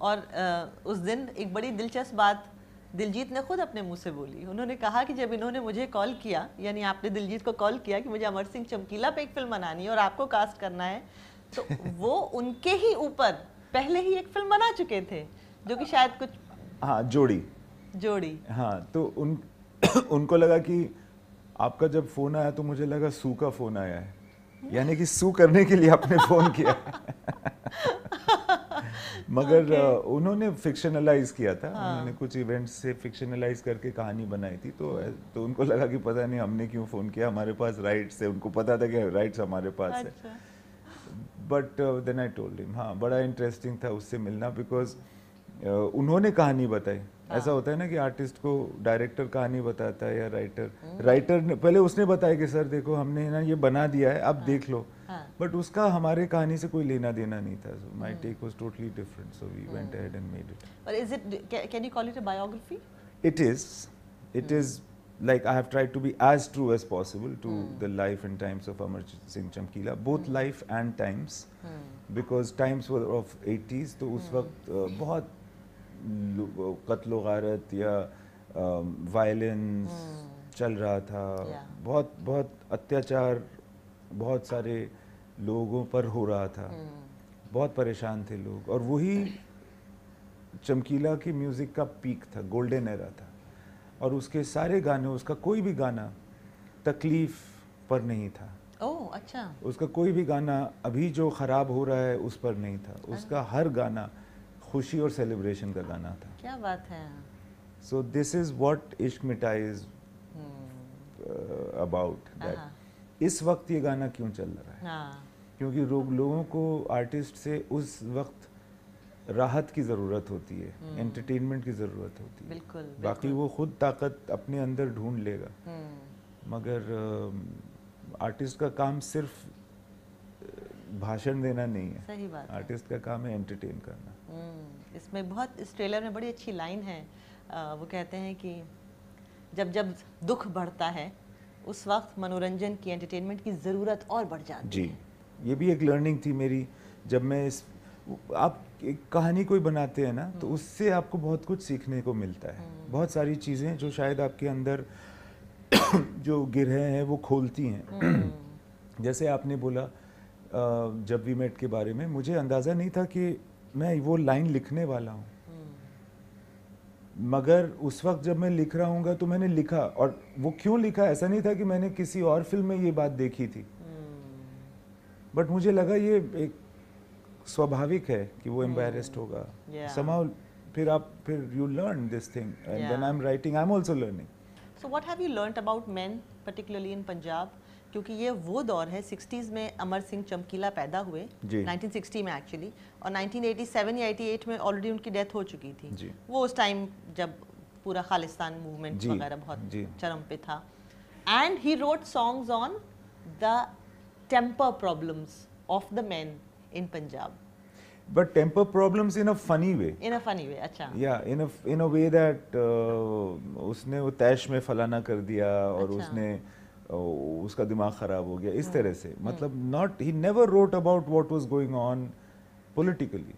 और उस दिन एक बड़ी दिलचस्प बात दिलजीत ने खुद अपने मुंह से बोली उन्होंने कहा कि जब इन्होंने मुझे कॉल किया यानी आपने दिलजीत को कॉल किया कि मुझे अमर सिंह चमकीला पे एक फिल्म बनानी है और आपको कास्ट करना है तो वो उनके ही ऊपर पहले ही एक फिल्म बना चुके थे जो कि शायद कुछ हाँ जोड़ी जोड़ी हाँ तो उन उनको लगा कि आपका जब फ़ोन आया तो मुझे लगा सू का फ़ोन आया है यानी कि सू करने के लिए आपने फ़ोन किया मगर okay. उन्होंने फिक्शनलाइज किया था हाँ. उन्होंने कुछ इवेंट्स से फिक्शनलाइज करके कहानी बनाई थी तो तो उनको लगा कि पता नहीं हमने क्यों फ़ोन किया हमारे पास राइट्स है उनको पता था कि राइट्स हमारे पास अच्छा. है but then I told him हाँ बड़ा इंटरेस्टिंग था उससे मिलना बिकॉज uh, उन्होंने कहानी बताई हाँ। ऐसा होता है ना कि आर्टिस्ट को डायरेक्टर कहानी बताता है या राइटर हम्म। राइटर ने पहले उसने बताया कि सर देखो हमने ना ये बना दिया है अब हाँ। देख लो हाँ। बट हाँ। उसका हमारे कहानी से कोई लेना देना नहीं था my take was totally different so we went ahead and made it or is it can you call it a biography it is it is like I have tried to be as true as possible to the life and times of Amar Singh Chamkila both life and times because times mm. because 80s, तो उस हम्म। वक्त बहुत कत्ल गारत या violence हम्म। चल रहा था बहुत बहुत अत्याचार बहुत सारे लोगों पर हो रहा था हम्म। बहुत परेशान थे लोग और वही चमकीला की म्यूज़िक का पीक था गोल्डन एरा था और उसके सारे गाने उसका कोई भी गाना तकलीफ़ पर नहीं था ओह अच्छा उसका कोई भी गाना अभी जो ख़राब हो रहा है उस पर नहीं था हाँ। उसका हर गाना खुशी और सेलिब्रेशन का गाना था क्या बात है सो दिस इज वॉट इश्क मिठाई इज अबाउट दैट इस वक्त ये गाना क्यों चल रहा है हाँ। क्योंकि लोगों को आर्टिस्ट से उस वक्त राहत की ज़रूरत होती है एंटरटेनमेंट हम्म। की ज़रूरत होती है बिल्कुल, बिल्कुल बाकी वो खुद ताकत अपने अंदर ढूंढ लेगा हम्म। मगर आर्टिस्ट um, का काम सिर्फ भाषण देना नहीं है सही बात आर्टिस्ट का काम है एंटरटेन करना हम्म, इसमें बहुत इस ट्रेलर में बड़ी अच्छी लाइन है आ, वो कहते हैं कि जब जब दुख बढ़ता है उस वक्त मनोरंजन की एंटरटेनमेंट की ज़रूरत और बढ़ जाती जी है। ये भी एक लर्निंग थी मेरी जब मैं इस आप एक कहानी कोई बनाते हैं ना तो हम्म। उससे आपको बहुत कुछ सीखने को मिलता है हम्म। बहुत सारी चीज़ें जो शायद आपके अंदर जो गिरहें हैं वो खोलती हैं जैसे आपने बोला जब वी मेट के बारे में मुझे अंदाज़ा नहीं था कि मैं वो लाइन लिखने वाला हूँ मगर उस वक्त जब मैं लिख रहा हूँ तो मैंने लिखा और वो क्यों लिखा ऐसा नहीं था कि मैंने किसी और फिल्म में ये बात देखी थी बट hmm. मुझे लगा ये एक स्वाभाविक है कि वो एम्बेरेस्ड hmm. होगा समाउ फिर आप फिर you learn this thing and when I am writing I am also learning so what have you learned about men particularly in Punjab क्योंकि ये वो दौर है 60s में अमर सिंह चमकीला पैदा हुए 1960 में एक्चुअली और 1987 या 88 में ऑलरेडी उनकी डेथ हो चुकी थी वो उस टाइम जब पूरा खालिस्तान मूवमेंट वगैरह बहुत चरम पे था and he wrote songs on the temper problems of the man in Punjab but temper problems in a funny way in a funny way अच्छा. yeah in a in a way that uh, usne wo taish mein falana kar diya aur अच्छा. usne उसका दिमाग ख़राब हो गया इस हाँ। तरह से मतलब not he never wrote about what was going on politically